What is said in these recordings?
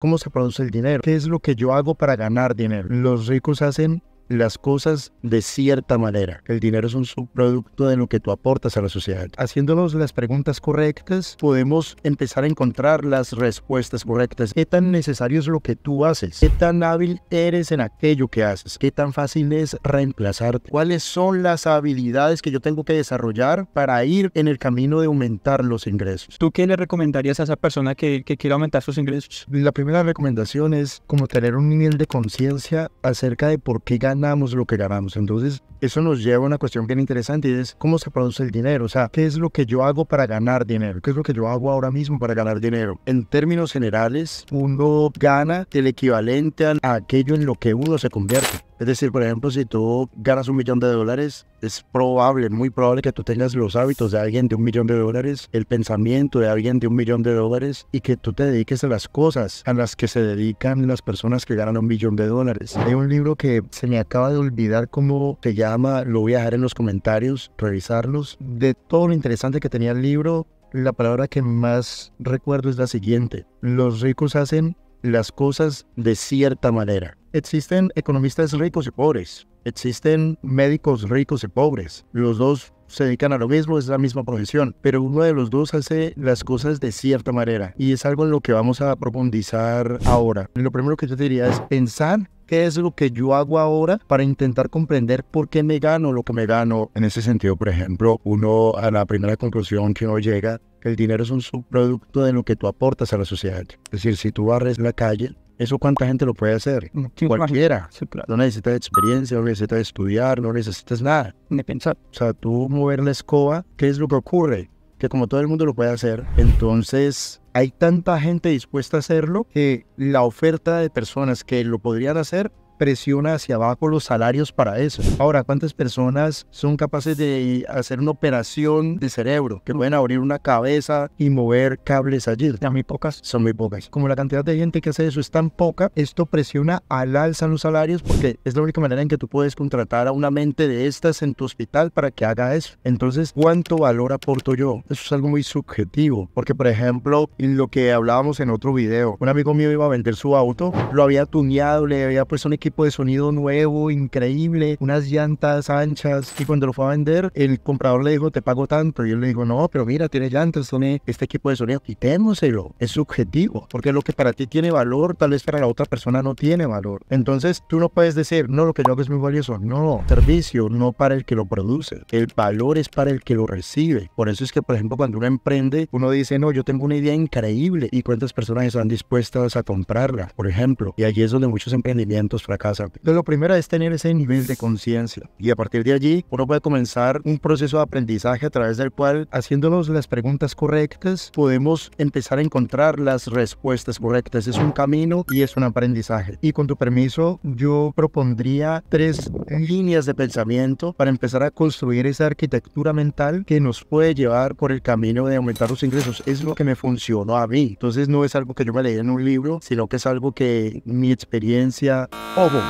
¿Cómo se produce el dinero? ¿Qué es lo que yo hago para ganar dinero? Los ricos hacen las cosas de cierta manera. El dinero es un subproducto de lo que tú aportas a la sociedad. Haciéndonos las preguntas correctas, podemos empezar a encontrar las respuestas correctas. ¿Qué tan necesario es lo que tú haces? ¿Qué tan hábil eres en aquello que haces? ¿Qué tan fácil es reemplazarte? ¿Cuáles son las habilidades que yo tengo que desarrollar para ir en el camino de aumentar los ingresos? ¿Tú qué le recomendarías a esa persona que, que aumentar sus ingresos? La primera recomendación es como tener un nivel de conciencia acerca de por qué gana ganamos lo que ganamos. Entonces, eso nos lleva a una cuestión bien interesante y es cómo se produce el dinero. O sea, ¿qué es lo que yo hago para ganar dinero? ¿Qué es lo que yo hago ahora mismo para ganar dinero? En términos generales, uno gana el equivalente a aquello en lo que uno se convierte. Es decir, por ejemplo, si tú ganas un millón de dólares, es probable, muy probable que tú tengas los hábitos de alguien de un millón de dólares, el pensamiento de alguien de un millón de dólares y que tú te dediques a las cosas a las que se dedican las personas que ganan un millón de dólares. Hay un libro que se me acaba de olvidar cómo se llama, lo voy a dejar en los comentarios, revisarlos. De todo lo interesante que tenía el libro, la palabra que más recuerdo es la siguiente. Los ricos hacen las cosas de cierta manera existen economistas ricos y pobres, existen médicos ricos y pobres. Los dos se dedican a lo mismo, es la misma profesión, pero uno de los dos hace las cosas de cierta manera y es algo en lo que vamos a profundizar ahora. Lo primero que yo diría es pensar qué es lo que yo hago ahora para intentar comprender por qué me gano lo que me gano. En ese sentido, por ejemplo, uno a la primera conclusión que uno llega, que el dinero es un subproducto de lo que tú aportas a la sociedad. Es decir, si tú barres la calle, ¿Eso cuánta gente lo puede hacer? Cualquiera. No necesitas experiencia, no necesitas estudiar, no necesitas nada. Ni pensar. O sea, tú mover la escoba, ¿qué es lo que ocurre? Que como todo el mundo lo puede hacer, entonces hay tanta gente dispuesta a hacerlo que la oferta de personas que lo podrían hacer presiona hacia abajo los salarios para eso. Ahora, ¿cuántas personas son capaces de hacer una operación de cerebro? Que pueden abrir una cabeza y mover cables allí. Son muy pocas. Son muy pocas. Como la cantidad de gente que hace eso es tan poca, esto presiona al alza los salarios porque es la única manera en que tú puedes contratar a una mente de estas en tu hospital para que haga eso. Entonces, ¿cuánto valor aporto yo? Eso es algo muy subjetivo. Porque, por ejemplo, en lo que hablábamos en otro video, un amigo mío iba a vender su auto, lo había tuneado, le había puesto un equipo de sonido nuevo, increíble, unas llantas anchas. Y cuando lo fue a vender, el comprador le dijo, te pago tanto. Y yo le digo no, pero mira, tiene llantas, soné este equipo de sonido, quitémoselo. Es subjetivo, porque lo que para ti tiene valor, tal vez para la otra persona no tiene valor. Entonces, tú no puedes decir, no, lo que yo hago es muy valioso. No, servicio no para el que lo produce. El valor es para el que lo recibe. Por eso es que, por ejemplo, cuando uno emprende, uno dice, no, yo tengo una idea increíble y cuántas personas están dispuestas a comprarla, por ejemplo. Y allí es donde muchos emprendimientos fracasan casa. lo primero es tener ese nivel de conciencia y a partir de allí uno puede comenzar un proceso de aprendizaje a través del cual, haciéndonos las preguntas correctas, podemos empezar a encontrar las respuestas correctas. Es un camino y es un aprendizaje. Y con tu permiso, yo propondría tres líneas de pensamiento para empezar a construir esa arquitectura mental que nos puede llevar por el camino de aumentar los ingresos. Es lo que me funcionó a mí. Entonces no es algo que yo me leí en un libro, sino que es algo que mi experiencia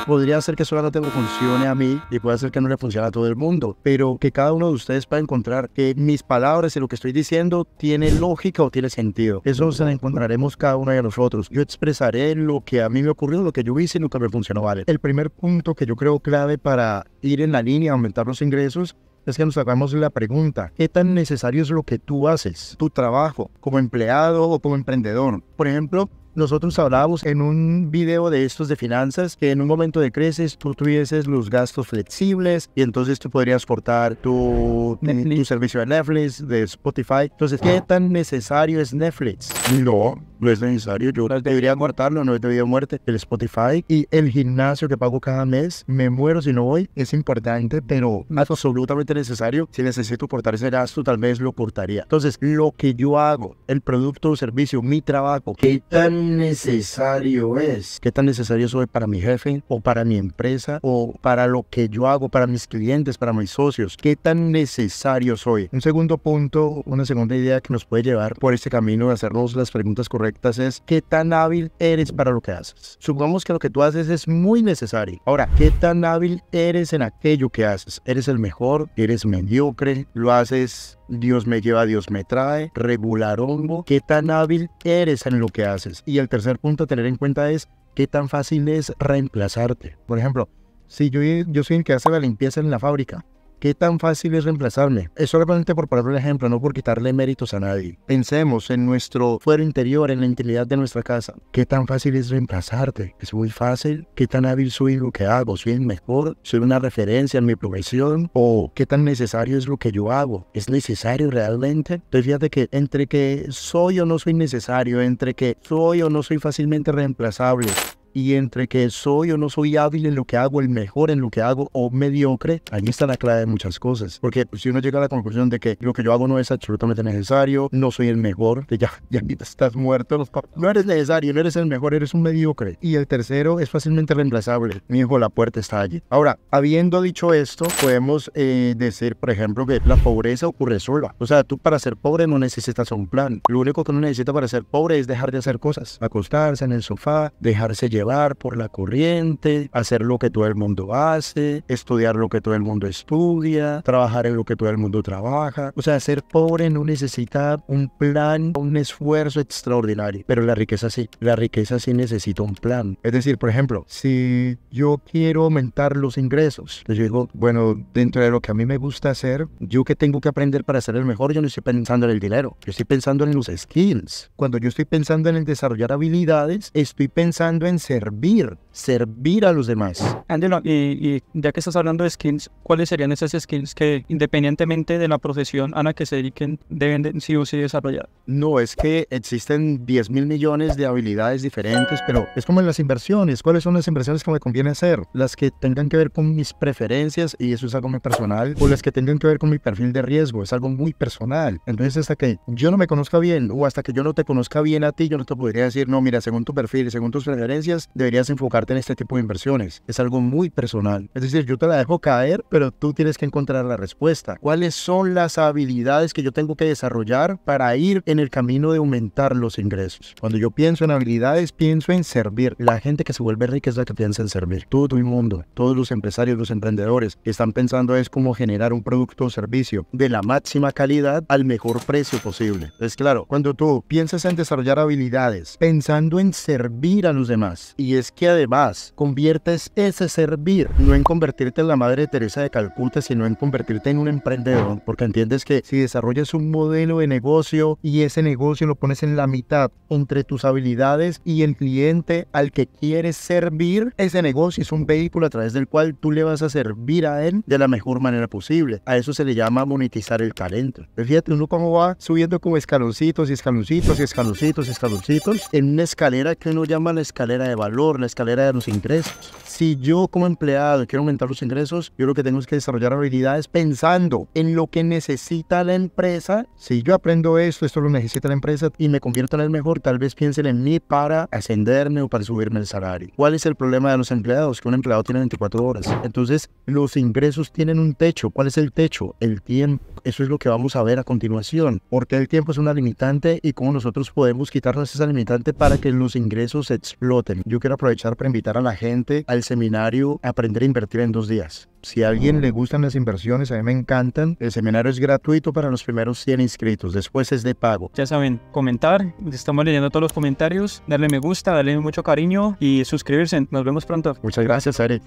podría ser que solamente tengo funcione a mí y puede ser que no le funcione a todo el mundo, pero que cada uno de ustedes pueda encontrar que mis palabras y lo que estoy diciendo tiene lógica o tiene sentido. Eso se lo encontraremos cada uno de nosotros. Yo expresaré lo que a mí me ocurrió, lo que yo hice y lo que me funcionó, ¿vale? El primer punto que yo creo clave para ir en la línea, aumentar los ingresos, es que nos hagamos la pregunta, ¿qué tan necesario es lo que tú haces, tu trabajo, como empleado o como emprendedor? Por ejemplo, nosotros hablábamos en un video de estos de finanzas que en un momento de creces tú tuvieses los gastos flexibles y entonces tú podrías cortar tu, eh, servicio de Netflix, de Spotify. Entonces, ¿qué tan necesario es Netflix? No, no es necesario. Yo debería cortarlo, no es debido a muerte. El Spotify y el gimnasio que pago cada mes, me muero si no voy, es importante, pero es absolutamente necesario. Si necesito cortar ese gasto, tal vez lo cortaría. Entonces, lo que yo hago, el producto o servicio, mi trabajo, ¿qué tan necesario es, qué tan necesario soy para mi jefe o para mi empresa o para lo que yo hago, para mis clientes, para mis socios, qué tan necesario soy. Un segundo punto, una segunda idea que nos puede llevar por este camino de hacernos las preguntas correctas es qué tan hábil eres para lo que haces. Supongamos que lo que tú haces es muy necesario. Ahora, qué tan hábil eres en aquello que haces. ¿Eres el mejor? ¿Eres mediocre? ¿Lo haces Dios me lleva, Dios me trae, regular hongo, qué tan hábil eres en lo que haces. Y el tercer punto a tener en cuenta es qué tan fácil es reemplazarte. Por ejemplo, si yo, yo soy el que hace la limpieza en la fábrica, ¿Qué tan fácil es reemplazarme? Es solamente por ponerle un ejemplo, no por quitarle méritos a nadie. Pensemos en nuestro fuero interior, en la integridad de nuestra casa. ¿Qué tan fácil es reemplazarte? Es muy fácil. ¿Qué tan hábil soy lo que hago? ¿Soy el mejor? ¿Soy una referencia en mi profesión? ¿O qué tan necesario es lo que yo hago? ¿Es necesario realmente? Entonces fíjate que entre que soy o no soy necesario, entre que soy o no soy fácilmente reemplazable, y entre que soy o no soy hábil en lo que hago, el mejor en lo que hago o mediocre, ahí está la clave de muchas cosas. Porque pues, si uno llega a la conclusión de que lo que yo hago no es absolutamente necesario, no soy el mejor, ya, ya estás muerto, no eres necesario, no eres el mejor, eres un mediocre. Y el tercero es fácilmente reemplazable. Mi hijo, la puerta está allí. Ahora, habiendo dicho esto, podemos eh, decir, por ejemplo, que la pobreza ocurre sola. O sea, tú para ser pobre no necesitas un plan. Lo único que uno necesita para ser pobre es dejar de hacer cosas, acostarse en el sofá, dejarse llevar por la corriente, hacer lo que todo el mundo hace, estudiar lo que todo el mundo estudia, trabajar en lo que todo el mundo trabaja. O sea, ser pobre no necesita un plan, un esfuerzo extraordinario, pero la riqueza sí. La riqueza sí necesita un plan. Es decir, por ejemplo, si yo quiero aumentar los ingresos, yo digo, bueno, dentro de lo que a mí me gusta hacer, yo que tengo que aprender para ser el mejor, yo no estoy pensando en el dinero, yo estoy pensando en los skills. Cuando yo estoy pensando en el desarrollar habilidades, estoy pensando en servir servir a los demás. Andino, y, ya que estás hablando de skins, ¿cuáles serían esas skins que independientemente de la profesión a la que se dediquen deben de, sí o sí desarrollar? No, es que existen 10 mil millones de habilidades diferentes, pero es como en las inversiones. ¿Cuáles son las inversiones que me conviene hacer? Las que tengan que ver con mis preferencias, y eso es algo muy personal, o las que tengan que ver con mi perfil de riesgo, es algo muy personal. Entonces hasta que yo no me conozca bien o hasta que yo no te conozca bien a ti, yo no te podría decir, no, mira, según tu perfil, y según tus preferencias, deberías enfocarte en este tipo de inversiones. Es algo muy personal. Es decir, yo te la dejo caer, pero tú tienes que encontrar la respuesta. ¿Cuáles son las habilidades que yo tengo que desarrollar para ir en el camino de aumentar los ingresos? Cuando yo pienso en habilidades, pienso en servir. La gente que se vuelve rica es la que piensa en servir. Todo el mundo, todos los empresarios, los emprendedores, están pensando es cómo generar un producto o servicio de la máxima calidad al mejor precio posible. Es claro, cuando tú piensas en desarrollar habilidades pensando en servir a los demás, y es que además vas, Conviertes ese servir, no en convertirte en la madre Teresa de Calcuta, sino en convertirte en un emprendedor, porque entiendes que si desarrollas un modelo de negocio y ese negocio lo pones en la mitad entre tus habilidades y el cliente al que quieres servir, ese negocio es un vehículo a través del cual tú le vas a servir a él de la mejor manera posible. A eso se le llama monetizar el talento. Pues fíjate uno cómo va subiendo como escaloncitos y escaloncitos y escaloncitos y escaloncitos en una escalera que uno llama la escalera de valor, la escalera de los ingresos. Si yo como empleado quiero aumentar los ingresos, yo lo que tengo que desarrollar habilidades pensando en lo que necesita la empresa. Si yo aprendo esto, esto lo necesita la empresa y me convierto en el mejor, tal vez piensen en mí para ascenderme o para subirme el salario. ¿Cuál es el problema de los empleados? Que un empleado tiene 24 horas. Entonces, los ingresos tienen un techo. ¿Cuál es el techo? El tiempo. Eso es lo que vamos a ver a continuación. Porque el tiempo es una limitante y cómo nosotros podemos quitarnos esa limitante para que los ingresos exploten. Yo quiero aprovechar invitar a la gente al seminario Aprender a Invertir en dos días. Si a alguien le gustan las inversiones, a mí me encantan. El seminario es gratuito para los primeros 100 inscritos, después es de pago. Ya saben, comentar, estamos leyendo todos los comentarios, darle me gusta, darle mucho cariño y suscribirse. Nos vemos pronto. Muchas gracias, Ari.